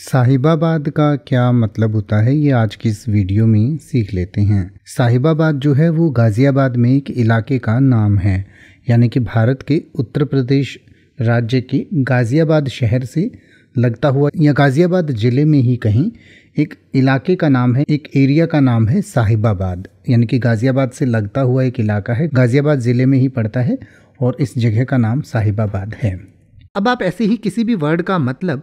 साहिबाबाद का क्या मतलब होता है ये आज की इस वीडियो में सीख लेते हैं साहिबाबाद जो है वो गाज़ियाबाद में एक इलाके का नाम है यानी कि भारत के उत्तर प्रदेश राज्य के गाज़ियाबाद शहर से लगता हुआ या गाज़ियाबाद ज़िले में ही कहीं एक इलाके का नाम है एक एरिया का नाम है साहिबाबाद यानी कि गाज़ियाबाद से लगता हुआ एक इलाका है गाज़ियाबाद ज़िले में ही पड़ता है और इस जगह का नाम साहिबाबाद है अब आप ऐसे ही किसी भी वर्ड का मतलब